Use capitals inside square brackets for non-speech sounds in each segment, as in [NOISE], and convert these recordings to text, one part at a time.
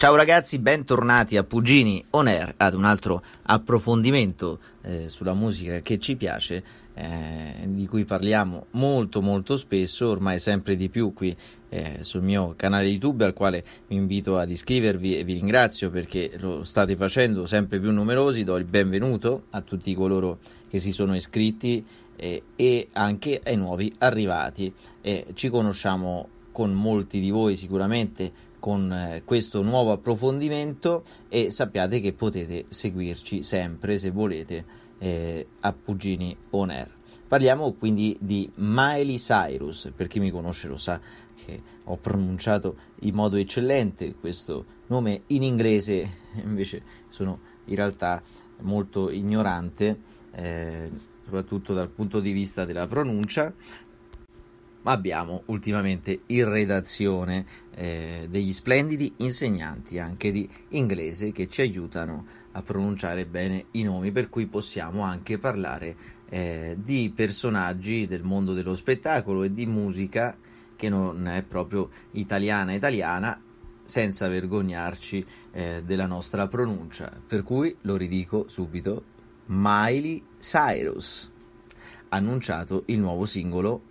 Ciao ragazzi, bentornati a Pugini On Air ad un altro approfondimento eh, sulla musica che ci piace, eh, di cui parliamo molto molto spesso, ormai sempre di più qui eh, sul mio canale YouTube al quale vi invito ad iscrivervi e vi ringrazio perché lo state facendo sempre più numerosi, do il benvenuto a tutti coloro che si sono iscritti eh, e anche ai nuovi arrivati. Eh, ci conosciamo con molti di voi sicuramente con eh, questo nuovo approfondimento e sappiate che potete seguirci sempre se volete eh, a Pugini On Air. Parliamo quindi di Miley Cyrus, per chi mi conosce lo sa che ho pronunciato in modo eccellente questo nome in inglese, [LAUGHS] invece sono in realtà molto ignorante, eh, soprattutto dal punto di vista della pronuncia, ma abbiamo ultimamente in redazione eh, degli splendidi insegnanti anche di inglese che ci aiutano a pronunciare bene i nomi, per cui possiamo anche parlare eh, di personaggi del mondo dello spettacolo e di musica che non è proprio italiana italiana senza vergognarci eh, della nostra pronuncia. Per cui lo ridico subito, Miley Cyrus, annunciato il nuovo singolo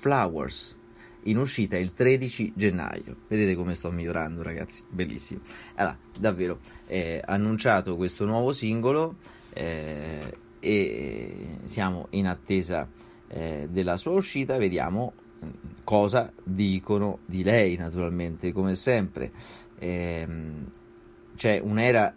Flowers in uscita il 13 gennaio. Vedete come sto migliorando, ragazzi, bellissimo. Allora, davvero, eh, annunciato questo nuovo singolo eh, e eh, siamo in attesa eh, della sua uscita, vediamo mm, cosa dicono di lei, naturalmente, come sempre. Eh, c'è un'era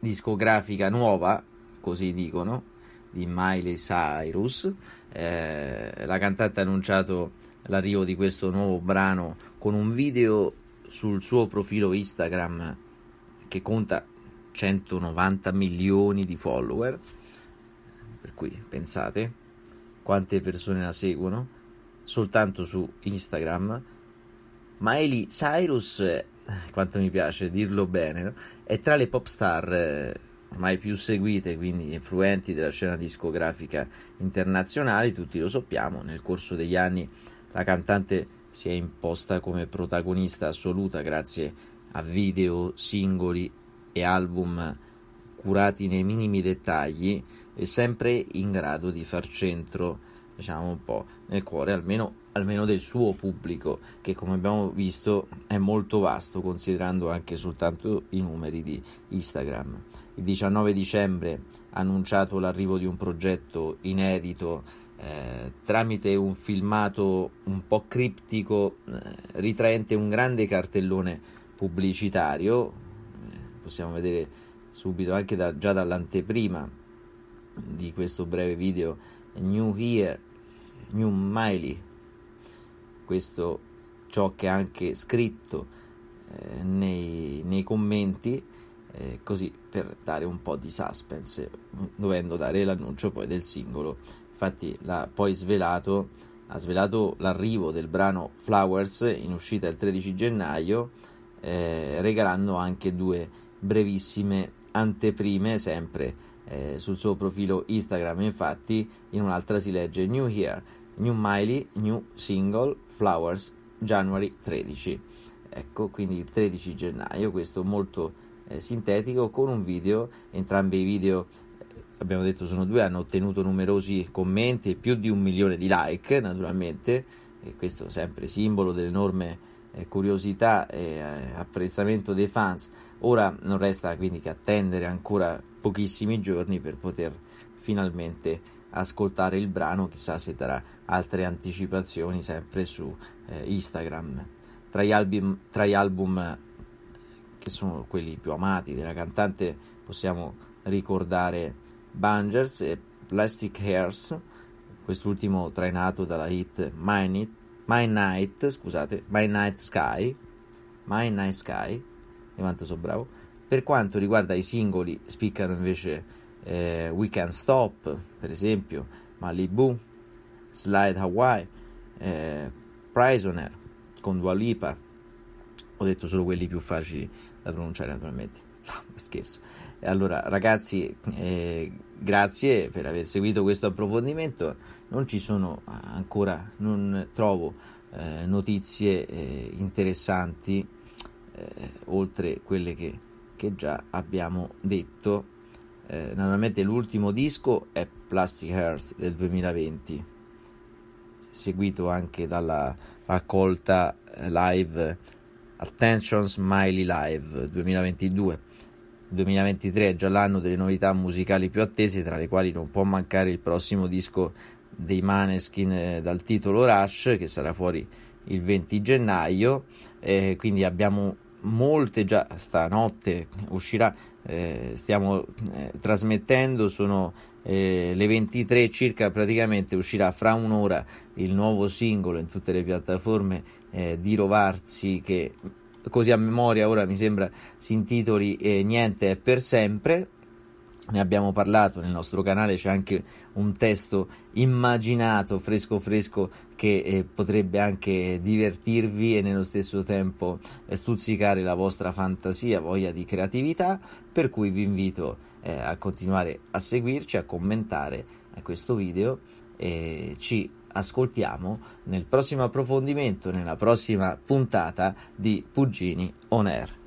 discografica nuova, così dicono, di Miley Cyrus eh, la cantante ha annunciato l'arrivo di questo nuovo brano con un video sul suo profilo Instagram che conta 190 milioni di follower. Per cui pensate quante persone la seguono soltanto su Instagram. Ma Eli Cyrus, eh, quanto mi piace dirlo bene, no? è tra le pop star. Eh, ormai più seguite, quindi influenti della scena discografica internazionale, tutti lo sappiamo, nel corso degli anni la cantante si è imposta come protagonista assoluta grazie a video, singoli e album curati nei minimi dettagli e sempre in grado di far centro, diciamo un po' nel cuore almeno almeno del suo pubblico, che come abbiamo visto è molto vasto considerando anche soltanto i numeri di Instagram. Il 19 dicembre ha annunciato l'arrivo di un progetto inedito eh, tramite un filmato un po' criptico eh, ritraente un grande cartellone pubblicitario, eh, possiamo vedere subito anche da, già dall'anteprima di questo breve video New Year, New Miley questo ciò che è anche scritto eh, nei, nei, commenti, eh, così per dare un po' di suspense, dovendo dare l'annuncio poi del singolo. Infatti l'ha poi svelato, ha svelato l'arrivo del brano Flowers in uscita il 13 gennaio, eh, regalando anche due brevissime anteprime sempre eh, sul suo profilo Instagram infatti in un'altra si legge New Year, New Miley, New Single Flowers, January 13. Ecco, quindi il 13 gennaio, questo molto eh, sintetico con un video, entrambi i video abbiamo detto sono due, hanno ottenuto numerosi commenti, e più di un milione di like naturalmente, e questo sempre simbolo dell'enorme eh, curiosità e eh, apprezzamento dei fans. Ora non resta quindi che attendere ancora pochissimi giorni per poter finalmente ascoltare il brano, chissà se darà altre anticipazioni sempre su eh, Instagram. Tra gli, album, tra gli album eh, che sono quelli più amati della cantante possiamo ricordare Bangers e Plastic Hairs, quest'ultimo trainato dalla hit My, Night, My Night, scusate, My Night Sky, My Night Sky, e quanto sono bravo. Per quanto riguarda i singoli, spiccano invece eh, We Can Stop, per esempio, Malibu, Slide Hawaii, eh, Prisoner con Dua Lipa. Ho detto solo quelli più facili da pronunciare naturalmente. [LAUGHS] No, scherzo. Allora, ragazzi, eh, grazie per aver seguito questo approfondimento. Non ci sono ancora, non trovo eh, notizie eh, interessanti eh, oltre quelle che, che già abbiamo detto eh, naturalmente l'ultimo disco è Plastic Hearts del 2020 seguito anche dalla raccolta eh, live Attention Smiley Live 2022 il 2023 è già l'anno delle novità musicali più attese tra le quali non può mancare il prossimo disco dei Maneskin eh, dal titolo Rush che sarà fuori il 20 gennaio eh, quindi abbiamo molte già stanotte uscirà, eh, stiamo eh, trasmettendo, sono eh, le 23 circa praticamente uscirà fra un'ora il nuovo singolo in tutte le piattaforme eh, di Rovarsi che così a memoria ora mi sembra si intitoli eh, Niente è per sempre ne abbiamo parlato nel nostro canale, c'è anche un testo immaginato fresco fresco che eh, potrebbe anche divertirvi e nello stesso tempo eh, stuzzicare la vostra fantasia, voglia di creatività, per cui vi invito eh, a continuare a seguirci, a commentare a eh, questo video e ci ascoltiamo nel prossimo approfondimento, nella prossima puntata di Puggini On Air.